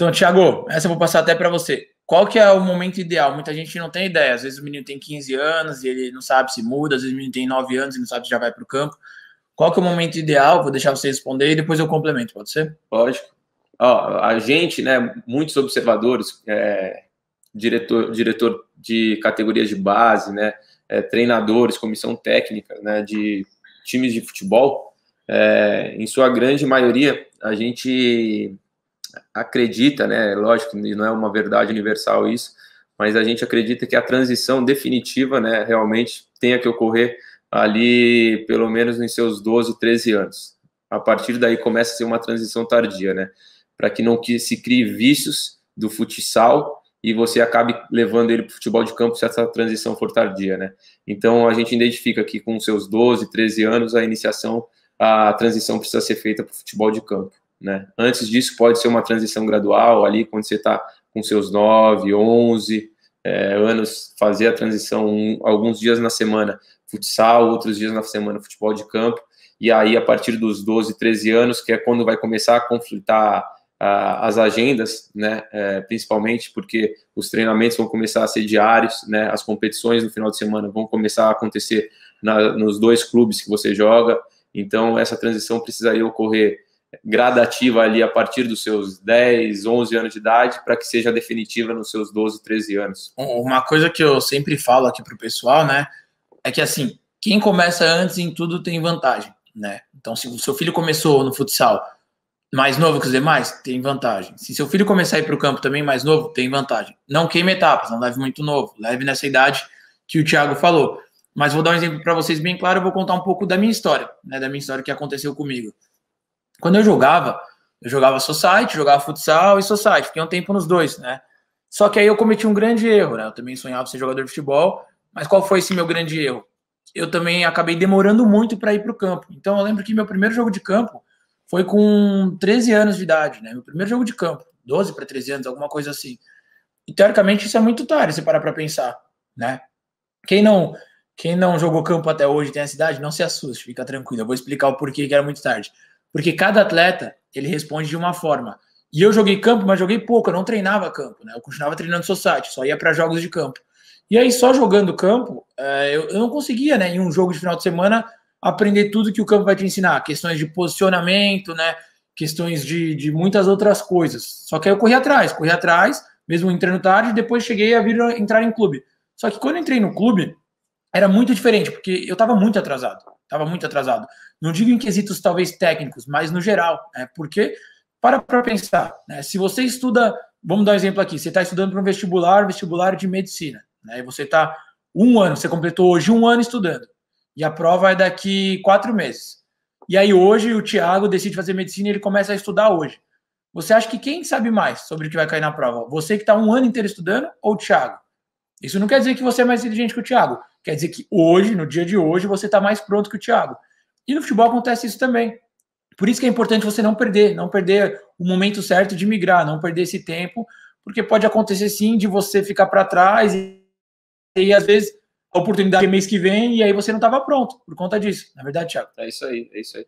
Então, Thiago, essa eu vou passar até para você. Qual que é o momento ideal? Muita gente não tem ideia. Às vezes o menino tem 15 anos e ele não sabe se muda, às vezes o menino tem 9 anos e não sabe se já vai para o campo. Qual que é o momento ideal? Vou deixar você responder e depois eu complemento, pode ser? Lógico. Ó, a gente, né, muitos observadores, é, diretor, diretor de categorias de base, né, é, treinadores, comissão técnica, né, de times de futebol, é, em sua grande maioria, a gente acredita, né? É lógico, não é uma verdade universal isso, mas a gente acredita que a transição definitiva, né, realmente tenha que ocorrer ali pelo menos nos seus 12, 13 anos. A partir daí começa a ser uma transição tardia, né? Para que não se crie vícios do futsal e você acabe levando ele para o futebol de campo se essa transição for tardia, né? Então a gente identifica que com seus 12, 13 anos a iniciação, a transição precisa ser feita para o futebol de campo. Né? Antes disso, pode ser uma transição gradual, ali quando você está com seus 9, 11 é, anos, fazer a transição um, alguns dias na semana futsal, outros dias na semana futebol de campo, e aí a partir dos 12, 13 anos, que é quando vai começar a conflitar a, as agendas, né? É, principalmente porque os treinamentos vão começar a ser diários, né? as competições no final de semana vão começar a acontecer na, nos dois clubes que você joga, então essa transição precisaria ocorrer gradativa ali a partir dos seus 10, 11 anos de idade, para que seja definitiva nos seus 12, 13 anos. Uma coisa que eu sempre falo aqui para o pessoal, né, é que assim, quem começa antes em tudo tem vantagem, né? Então, se o seu filho começou no futsal mais novo que os demais, tem vantagem. Se seu filho começar a ir para o campo também mais novo, tem vantagem. Não queime etapas, não leve muito novo, leve nessa idade que o Thiago falou. Mas vou dar um exemplo para vocês bem claro, eu vou contar um pouco da minha história, né, da minha história que aconteceu comigo. Quando eu jogava, eu jogava society, jogava futsal e society, fiquei um tempo nos dois, né? Só que aí eu cometi um grande erro, né? Eu também sonhava ser jogador de futebol, mas qual foi esse meu grande erro? Eu também acabei demorando muito para ir para o campo. Então eu lembro que meu primeiro jogo de campo foi com 13 anos de idade, né? Meu primeiro jogo de campo, 12 para 13 anos, alguma coisa assim. E teoricamente isso é muito tarde, se parar para pensar, né? Quem não, quem não jogou campo até hoje tem essa idade, não se assuste, fica tranquilo. Eu vou explicar o porquê que era muito tarde. Porque cada atleta, ele responde de uma forma. E eu joguei campo, mas joguei pouco, eu não treinava campo, né? Eu continuava treinando society, só ia para jogos de campo. E aí, só jogando campo, é, eu não conseguia, né, em um jogo de final de semana, aprender tudo que o campo vai te ensinar. Questões de posicionamento, né? Questões de, de muitas outras coisas. Só que aí eu corri atrás, corri atrás, mesmo entrando tarde, depois cheguei a vir entrar em clube. Só que quando entrei no clube, era muito diferente, porque eu estava muito atrasado. Estava muito atrasado. Não digo em quesitos talvez técnicos, mas no geral, né? Porque para para pensar, né? Se você estuda, vamos dar um exemplo aqui, você está estudando para um vestibular, vestibular de medicina, né? E você está um ano, você completou hoje um ano estudando, e a prova é daqui quatro meses. E aí hoje o Tiago decide fazer medicina e ele começa a estudar hoje. Você acha que quem sabe mais sobre o que vai cair na prova? Você que está um ano inteiro estudando ou o Tiago? Isso não quer dizer que você é mais inteligente que o Tiago. Quer dizer que hoje, no dia de hoje, você está mais pronto que o Tiago. E no futebol acontece isso também. Por isso que é importante você não perder, não perder o momento certo de migrar, não perder esse tempo, porque pode acontecer sim de você ficar para trás e, e às vezes a oportunidade é mês que vem e aí você não estava pronto por conta disso. Na verdade, Thiago, é isso aí, é isso aí.